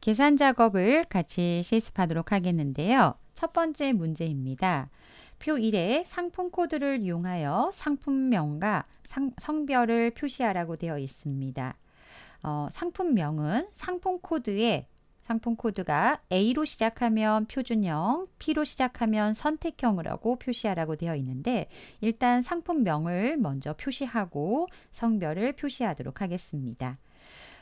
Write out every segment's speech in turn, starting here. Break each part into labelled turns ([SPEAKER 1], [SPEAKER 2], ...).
[SPEAKER 1] 계산 작업을 같이 실습하도록 하겠는데요. 첫 번째 문제입니다. 표 1에 상품 코드를 이용하여 상품명과 상, 성별을 표시하라고 되어 있습니다. 어, 상품명은 상품 코드에 상품 코드가 A로 시작하면 표준형, P로 시작하면 선택형이라고 표시하라고 되어 있는데 일단 상품명을 먼저 표시하고 성별을 표시하도록 하겠습니다.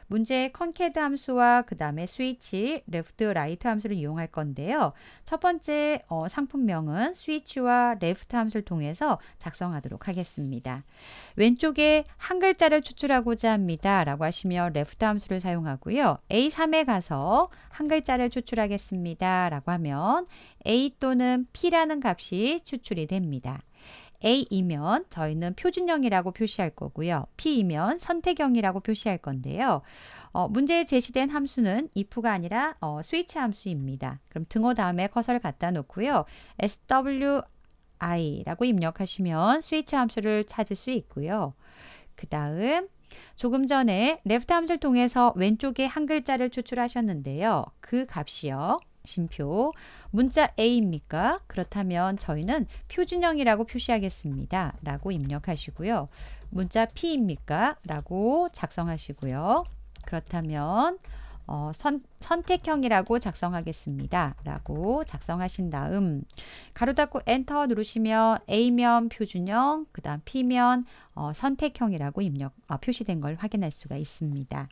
[SPEAKER 1] 문제의 컨캐드 함수와 그 다음에 스위치, 레프트, 라이트 함수를 이용할 건데요. 첫 번째 어, 상품명은 스위치와 레프트 함수를 통해서 작성하도록 하겠습니다. 왼쪽에 한 글자를 추출하고자 합니다. 라고 하시면 레프트 함수를 사용하고요. A3에 가서 한 글자를 추출하겠습니다. 라고 하면 A 또는 P라는 값이 추출이 됩니다. A이면 저희는 표준형이라고 표시할 거고요. P이면 선택형이라고 표시할 건데요. 어, 문제에 제시된 함수는 if가 아니라 어, 스위치 함수입니다. 그럼 등호 다음에 커서를 갖다 놓고요. SWI라고 입력하시면 스위치 함수를 찾을 수 있고요. 그 다음 조금 전에 left 함수를 통해서 왼쪽에 한 글자를 추출하셨는데요. 그 값이요. 쉼표. 문자 A입니까? 그렇다면 저희는 표준형이라고 표시하겠습니다. 라고 입력하시고요. 문자 P입니까? 라고 작성하시고요. 그렇다면 어, 선, 선택형이라고 작성하겠습니다. 라고 작성하신 다음 가로 닫고 엔터 누르시면 A면 표준형, 그 다음 P면 어, 선택형이라고 입력, 어, 표시된 걸 확인할 수가 있습니다.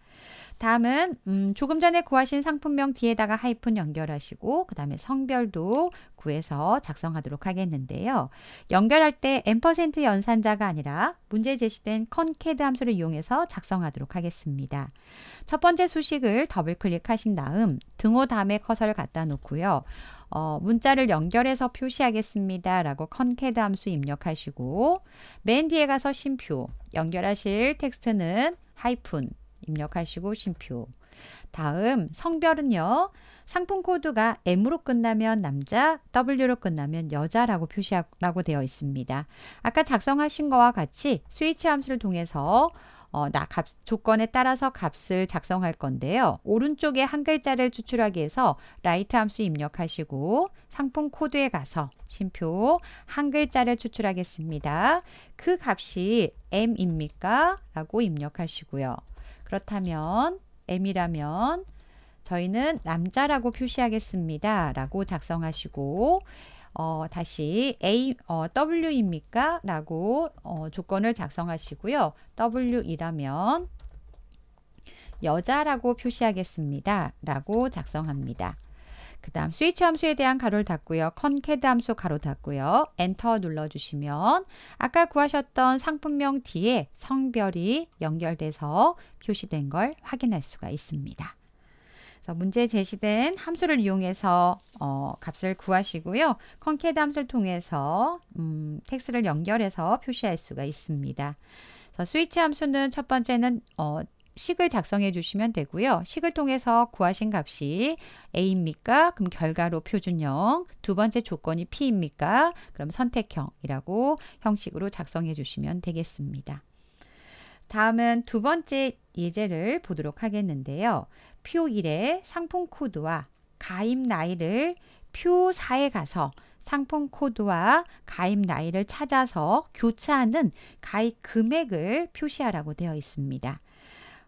[SPEAKER 1] 다음은 음, 조금 전에 구하신 상품명 뒤에다가 하이픈 연결하시고 그 다음에 성별도 구해서 작성하도록 하겠는데요. 연결할 때 n% 연산자가 아니라 문제 제시된 컨캐드 함수를 이용해서 작성하도록 하겠습니다. 첫 번째 수식을 더블 클릭하신 다음 등호 다음에 커서를 갖다 놓고요. 어, 문자를 연결해서 표시하겠습니다. 라고 컨캐드 함수 입력하시고 맨 뒤에 가서 심표 연결하실 텍스트는 하이픈 입력하시고 쉼표. 다음 성별은요. 상품 코드가 M으로 끝나면 남자, W로 끝나면 여자라고 표시하고 되어 있습니다. 아까 작성하신 거와 같이 스위치 함수를 통해서 어, 나 값, 조건에 따라서 값을 작성할 건데요. 오른쪽에 한 글자를 추출하기 위해서 라이트 함수 입력하시고 상품 코드에 가서 심표 한 글자를 추출하겠습니다. 그 값이 m입니까? 라고 입력하시고요. 그렇다면 M이라면 저희는 남자라고 표시하겠습니다. 라고 작성하시고 어, 다시 A, 어, W입니까? 라고 어, 조건을 작성하시고요. W이라면 여자라고 표시하겠습니다. 라고 작성합니다. 그 다음 스위치 함수에 대한 가로를 닫고요. 컨캐드 함수 가로 닫고요. 엔터 눌러주시면 아까 구하셨던 상품명 뒤에 성별이 연결돼서 표시된 걸 확인할 수가 있습니다. 문제 제시된 함수를 이용해서 어, 값을 구하시고요. 컨캐드 함수를 통해서 음, 텍스트를 연결해서 표시할 수가 있습니다. 스위치 함수는 첫 번째는 어, 식을 작성해 주시면 되고요. 식을 통해서 구하신 값이 A입니까? 그럼 결과로 표준형. 두 번째 조건이 P입니까? 그럼 선택형이라고 형식으로 작성해 주시면 되겠습니다. 다음은 두 번째 예제를 보도록 하겠는데요. 표 1의 상품 코드와 가입 나이를 표 4에 가서 상품 코드와 가입 나이를 찾아서 교차하는 가입 금액을 표시하라고 되어 있습니다.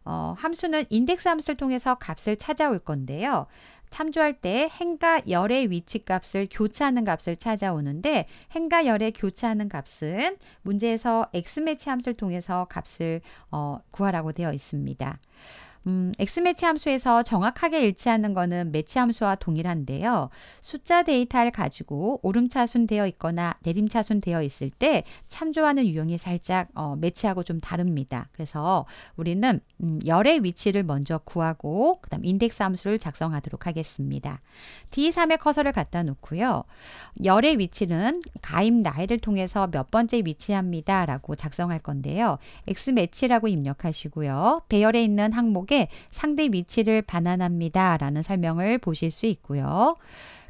[SPEAKER 1] 어, 함수는 인덱스 함수를 통해서 값을 찾아올 건데요. 참조할 때 행과 열의 위치 값을 교차하는 값을 찾아오는데 행과 열의 교차하는 값은 문제에서 x매치 함수를 통해서 값을 어, 구하라고 되어 있습니다. 음, X매치 함수에서 정확하게 일치하는 것은 매치 함수와 동일한데요. 숫자 데이터를 가지고 오름차순 되어 있거나 내림차순 되어 있을 때 참조하는 유형이 살짝 어, 매치하고 좀 다릅니다. 그래서 우리는 음, 열의 위치를 먼저 구하고 그 다음 인덱스 함수를 작성하도록 하겠습니다. d 3의 커서를 갖다 놓고요. 열의 위치는 가입 나이를 통해서 몇 번째 위치합니다. 라고 작성할 건데요. X매치라고 입력하시고요. 배열에 있는 항목 제목에 상대 위치를 반환합니다. 라는 설명을 보실 수 있고요.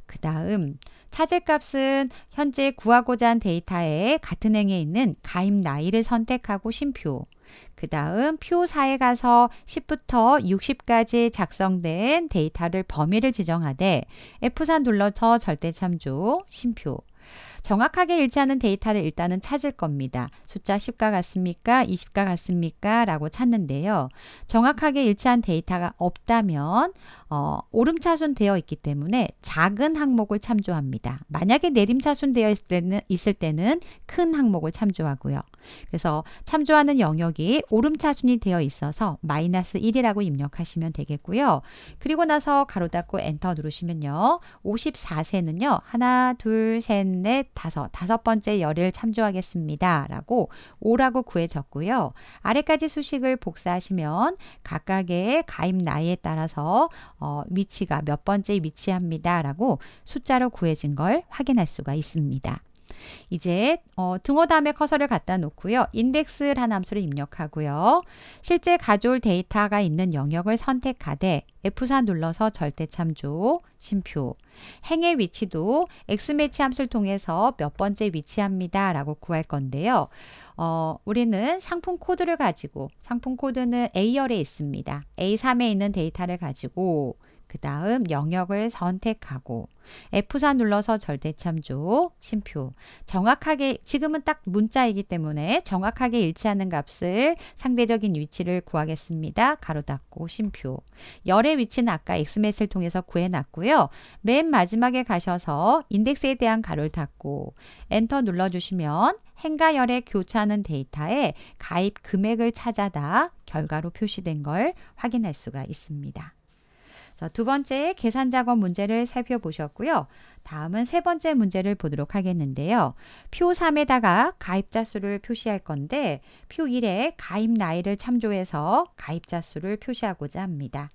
[SPEAKER 1] 그 다음 찾을 값은 현재 구하고자 한 데이터에 같은 행에 있는 가입 나이를 선택하고 심표 그 다음 표사에 가서 10부터 60까지 작성된 데이터를 범위를 지정하되 F4 눌러서 절대참조, 심표 정확하게 일치하는 데이터를 일단은 찾을 겁니다. 숫자 10과 같습니까? 20과 같습니까? 라고 찾는데요. 정확하게 일치한 데이터가 없다면 어, 오름차순 되어 있기 때문에 작은 항목을 참조합니다. 만약에 내림차순 되어 있을 때는, 있을 때는 큰 항목을 참조하고요. 그래서 참조하는 영역이 오름차순이 되어 있어서 마이너스 1이라고 입력하시면 되겠고요. 그리고 나서 가로 닫고 엔터 누르시면요. 54세는요. 하나, 둘, 셋, 넷, 다섯, 다섯 번째 열을 참조하겠습니다. 라고 5라고 구해졌고요 아래까지 수식을 복사하시면 각각의 가입 나이에 따라서 어, 위치가 몇 번째 위치합니다. 라고 숫자로 구해진 걸 확인할 수가 있습니다. 이제 어, 등호 다음에 커서를 갖다 놓고요. 인덱스란 함수를 입력하고요. 실제 가져올 데이터가 있는 영역을 선택하되 F4 눌러서 절대참조, 심표, 행의 위치도 x매치 함수를 통해서 몇 번째 위치합니다 라고 구할 건데요. 어, 우리는 상품 코드를 가지고 상품 코드는 A열에 있습니다. A3에 있는 데이터를 가지고 그 다음 영역을 선택하고 F4 눌러서 절대참조, 심표 정확하게 지금은 딱 문자이기 때문에 정확하게 일치하는 값을 상대적인 위치를 구하겠습니다. 가로 닫고 심표 열의 위치는 아까 엑스맷을 통해서 구해놨고요. 맨 마지막에 가셔서 인덱스에 대한 가로를 닫고 엔터 눌러주시면 행과 열의 교차하는 데이터에 가입 금액을 찾아다 결과로 표시된 걸 확인할 수가 있습니다. 자, 두 번째 계산 작업 문제를 살펴보셨고요. 다음은 세 번째 문제를 보도록 하겠는데요. 표 3에다가 가입자 수를 표시할 건데 표 1에 가입 나이를 참조해서 가입자 수를 표시하고자 합니다.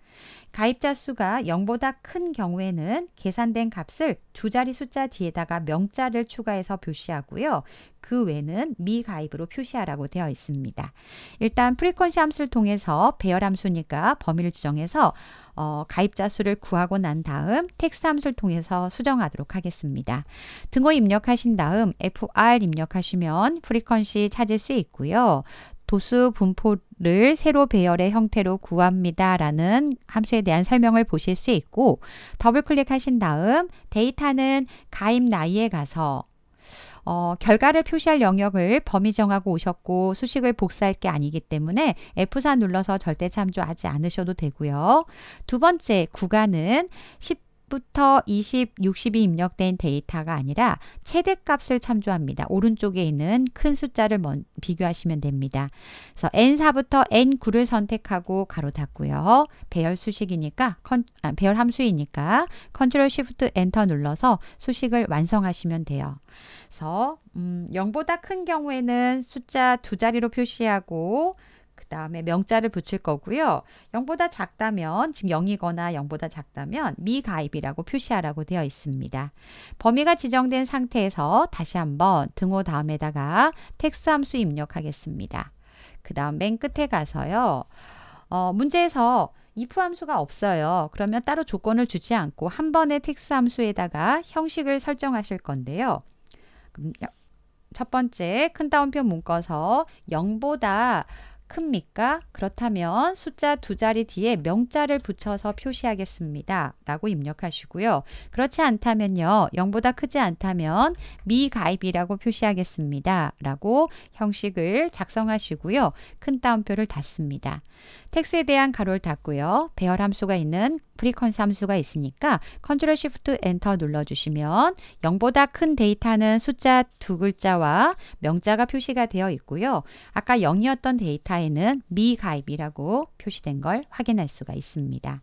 [SPEAKER 1] 가입자 수가 0보다 큰 경우에는 계산된 값을 두 자리 숫자 뒤에다가 명자를 추가해서 표시하고요. 그 외는 에 미가입으로 표시하라고 되어 있습니다. 일단 프리퀀시 함수를 통해서 배열 함수니까 범위를 지정해서 어, 가입자 수를 구하고 난 다음 텍스 트 함수를 통해서 수정하도록 하도록 하겠습니다. 등호 입력하신 다음 FR 입력하시면 프리퀀시 찾을 수 있고요. 도수 분포를 세로 배열의 형태로 구합니다. 라는 함수에 대한 설명을 보실 수 있고 더블 클릭하신 다음 데이터는 가입 나이에 가서 어, 결과를 표시할 영역을 범위 정하고 오셨고 수식을 복사할 게 아니기 때문에 F4 눌러서 절대 참조하지 않으셔도 되고요. 두 번째 구간은 10 부터 20, 60이 입력된 데이터가 아니라 최대값을 참조합니다. 오른쪽에 있는 큰 숫자를 비교하시면 됩니다. 그래서 n4부터 n9를 선택하고 가로 닫고요. 배열 수식이니까 컨, 아, 배열 함수이니까 컨트롤 시프트 엔터 눌러서 수식을 완성하시면 돼요. 그래서 음, 0보다 큰 경우에는 숫자 두 자리로 표시하고 그 다음에 명자를 붙일 거고요. 0보다 작다면 지금 0이거나 0보다 작다면 미가입이라고 표시하라고 되어 있습니다. 범위가 지정된 상태에서 다시 한번 등호 다음에다가 텍스 함수 입력하겠습니다. 그 다음 맨 끝에 가서요. 어, 문제에서 if 함수가 없어요. 그러면 따로 조건을 주지 않고 한번에 텍스 함수에다가 형식을 설정하실 건데요. 첫 번째 큰 따옴표 묶어서 0보다 큽니까? 그렇다면 숫자 두 자리 뒤에 명자를 붙여서 표시하겠습니다. 라고 입력하시고요. 그렇지 않다면요. 0보다 크지 않다면 미가입이라고 표시하겠습니다. 라고 형식을 작성하시고요. 큰 따옴표를 닫습니다. 텍스에 대한 가로를 닫고요. 배열 함수가 있는 프리퀀스 함수가 있으니까 컨트롤 시프트 엔터 눌러주시면 0보다 큰 데이터는 숫자 두 글자와 명자가 표시가 되어 있고요. 아까 0이었던 데이터 가에는 미가입이라고 표시된 걸 확인할 수가 있습니다.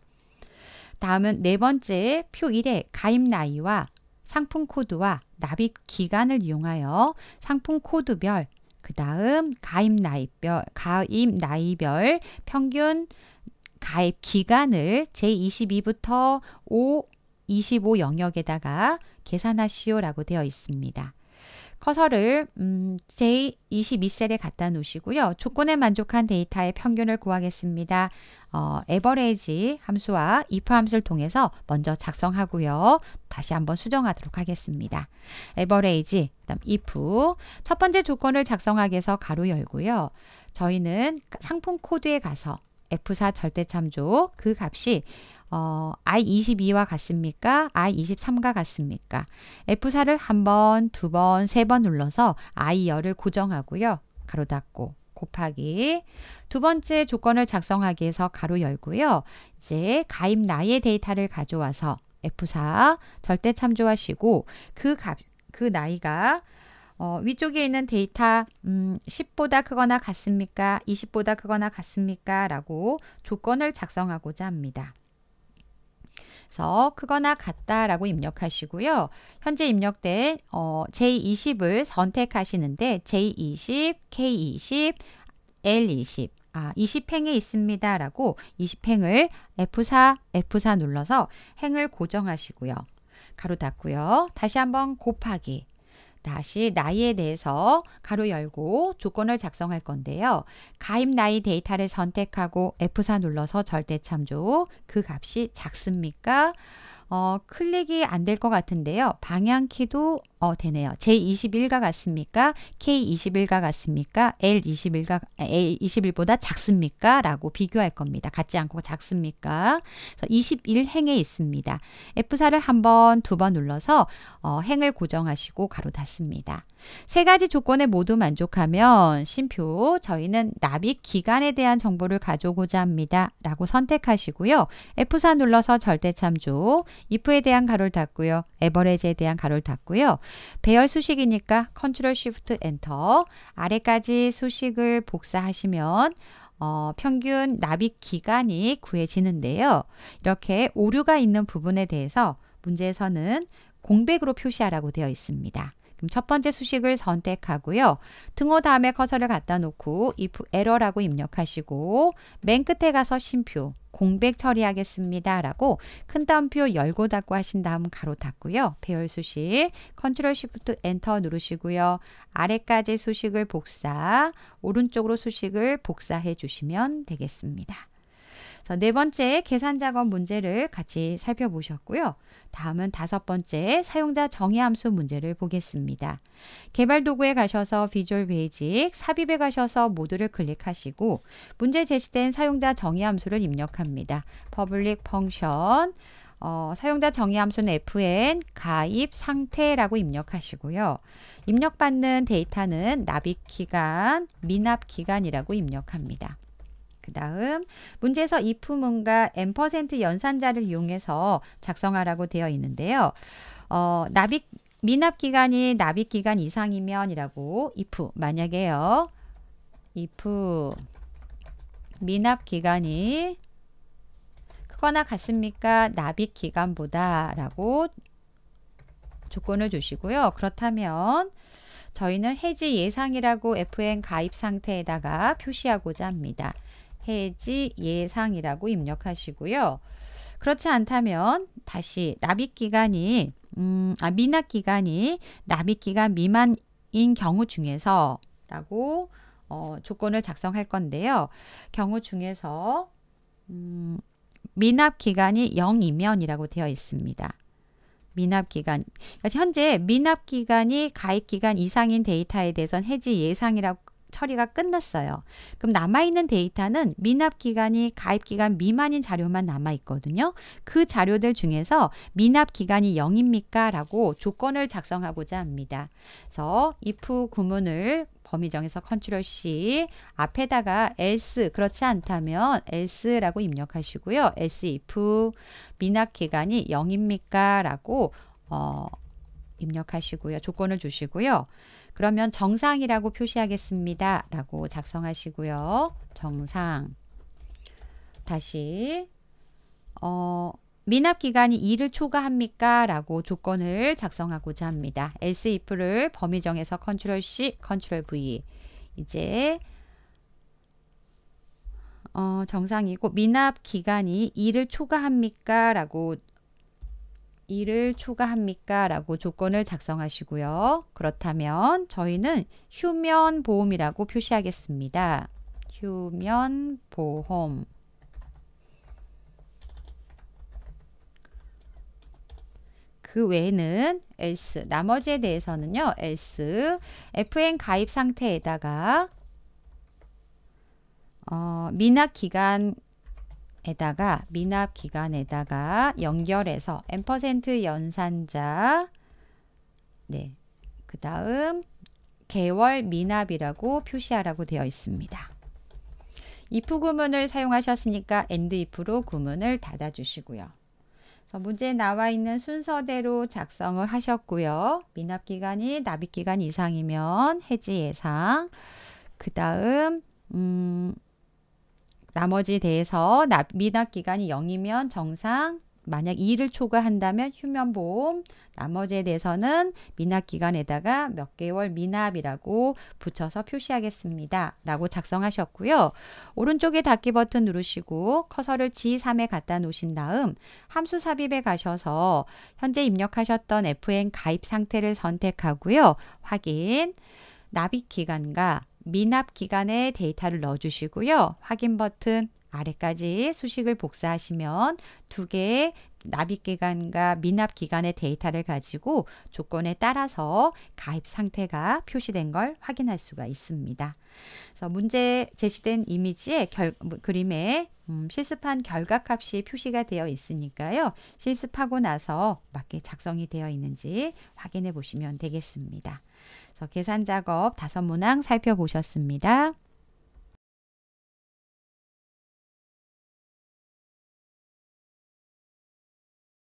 [SPEAKER 1] 다음은 네 번째 표 1의 가입 나이와 상품 코드와 납입 기간을 이용하여 상품 코드별 그 다음 가입 나이별, 가입 나이별 평균 가입 기간을 제22부터 5, 25 영역에다가 계산하시오라고 되어 있습니다. 커서를 음, 제22셀에 갖다 놓으시고요. 조건에 만족한 데이터의 평균을 구하겠습니다. 어, 에버레지 함수와 if 함수를 통해서 먼저 작성하고요. 다시 한번 수정하도록 하겠습니다. 에버레지, 그다음 if 첫 번째 조건을 작성하기 위해서 가로 열고요. 저희는 상품 코드에 가서 F4 절대 참조 그 값이 어, I22와 같습니까? I23과 같습니까? F4를 한 번, 두 번, 세 번 눌러서 i 열을 고정하고요. 가로 닫고 곱하기 두 번째 조건을 작성하기 위해서 가로 열고요. 이제 가입 나의 데이터를 가져와서 F4 절대 참조하시고 그그 그 나이가 어, 위쪽에 있는 데이터 음, 10보다 크거나 같습니까? 20보다 크거나 같습니까? 라고 조건을 작성하고자 합니다. 그래서 크거나 같다라고 입력하시고요. 현재 입력된 어, J20을 선택하시는데 J20, K20, L20 아, 20행에 있습니다. 라고 20행을 F4, F4 눌러서 행을 고정하시고요. 가로 닫고요. 다시 한번 곱하기. 다시 나이에 대해서 가로 열고 조건을 작성할 건데요. 가입 나이 데이터를 선택하고 F4 눌러서 절대 참조. 그 값이 작습니까? 어, 클릭이 안 될 것 같은데요. 방향키도 어, 되네요. J21과 같습니까? K21과 같습니까? L21과 A21보다 작습니까? 라고 비교할 겁니다. 같지 않고 작습니까? 21행에 있습니다. F4를 한 번, 두 번 눌러서 어, 행을 고정하시고 가로 닫습니다. 세 가지 조건에 모두 만족하면 심표 저희는 납입 기간에 대한 정보를 가져오고자 합니다. 라고 선택하시고요. F4 눌러서 절대참조, if에 대한 가로를 닫고요. 에버레지에 대한 가로를 닫고요. 배열 수식이니까 컨트롤 쉬프트 엔터 아래까지 수식을 복사하시면 어, 평균 납입 기간이 구해지는데요. 이렇게 오류가 있는 부분에 대해서 문제에서는 공백으로 표시하라고 되어 있습니다. 그럼 첫 번째 수식을 선택하고요. 등호 다음에 커서를 갖다 놓고 if 에러라고 입력하시고 맨 끝에 가서 심표 공백 처리하겠습니다. 라고 큰 따옴표 열고 닫고 하신 다음 가로 닫고요. 배열 수식 컨트롤 시프트 엔터 누르시고요. 아래까지 수식을 복사, 오른쪽으로 수식을 복사해 주시면 되겠습니다. 자, 네 번째 계산 작업 문제를 같이 살펴보셨고요. 다음은 다섯 번째 사용자 정의 함수 문제를 보겠습니다. 개발 도구에 가셔서 비주얼 베이직 삽입에 가셔서 모두를 클릭하시고 문제 제시된 사용자 정의 함수를 입력합니다. public function 어, 사용자 정의 함수는 fn 가입 상태라고 입력하시고요. 입력받는 데이터는 납입 기간, 미납 기간이라고 입력합니다. 그 다음 문제에서 이품문과 n% 연산자를 이용해서 작성하라고 되어 있는데요. 어, 납입 미납 기간이 납입 기간 이상이면이라고 if 만약에요. if 미납 기간이 크거나 같습니까? 납입 기간보다라고 조건을 주시고요. 그렇다면 저희는 해지 예상이라고 FN 가입 상태에다가 표시하고자 합니다. 해지 예상이라고 입력하시고요. 그렇지 않다면 다시 납입 기간이 음, 아, 미납 기간이 납입 기간 미만인 경우 중에서라고 어, 조건을 작성할 건데요. 경우 중에서 음, 미납 기간이 0이면이라고 되어 있습니다. 미납 기간. 그러니까 현재 미납 기간이 가입 기간 이상인 데이터에 대해선 해지 예상이라고 처리가 끝났어요. 그럼 남아있는 데이터는 미납 기간이 가입 기간 미만인 자료만 남아있거든요. 그 자료들 중에서 미납 기간이 0입니까? 라고 조건을 작성하고자 합니다. 그래서 if 구문을 범위 정에서 컨트롤 C 앞에다가 else 그렇지 않다면 else라고 입력하시고요. else if 미납 기간이 0입니까? 라고 어, 입력하시고요. 조건을 주시고요. 그러면 정상이라고 표시하겠습니다. 라고 작성하시고요. 정상. 다시 어, 미납 기간이 2를 초과합니까? 라고 조건을 작성하고자 합니다. else if를 범위 정해서 컨트롤 C, 컨트롤 V. 이제 어, 정상이고 미납 기간이 2를 초과합니까? 라고 1을 초과합니까? 라고 조건을 작성하시고요. 그렇다면 저희는 휴면 보험이라고 표시하겠습니다. 휴면 보험 그 외에는 else 나머지에 대해서는요. else FN 가입 상태에다가 어, 미납 기간 에다가 미납 기간에다가 연결해서 n% 연산자 네. 그다음 개월 미납이라고 표시하라고 되어 있습니다. if 구문을 사용하셨으니까 and if로 구문을 닫아 주시고요. 문제 나와 있는 순서대로 작성을 하셨고요. 미납 기간이 납입 기간 이상이면 해지 예상. 그다음 음 나머지에 대해서 미납 기간이 0이면 정상, 만약 2을 초과한다면 휴면보험, 나머지에 대해서는 미납 기간에다가 몇 개월 미납이라고 붙여서 표시하겠습니다. 라고 작성하셨고요. 오른쪽에 닫기 버튼 누르시고 커서를 G3에 갖다 놓으신 다음 함수 삽입에 가셔서 현재 입력하셨던 FN 가입 상태를 선택하고요. 확인, 납입 기간과 미납 기간에 데이터를 넣어주시고요. 확인 버튼 아래까지 수식을 복사하시면 두 개의 납입 기간과 미납 기간의 데이터를 가지고 조건에 따라서 가입 상태가 표시된 걸 확인할 수가 있습니다. 그래서 문제 제시된 이미지의 결, 뭐, 그림에 음, 실습한 결과값이 표시가 되어 있으니까요. 실습하고 나서 맞게 작성이 되어 있는지 확인해 보시면 되겠습니다. 계산 작업 다섯 문항 살펴보셨습니다.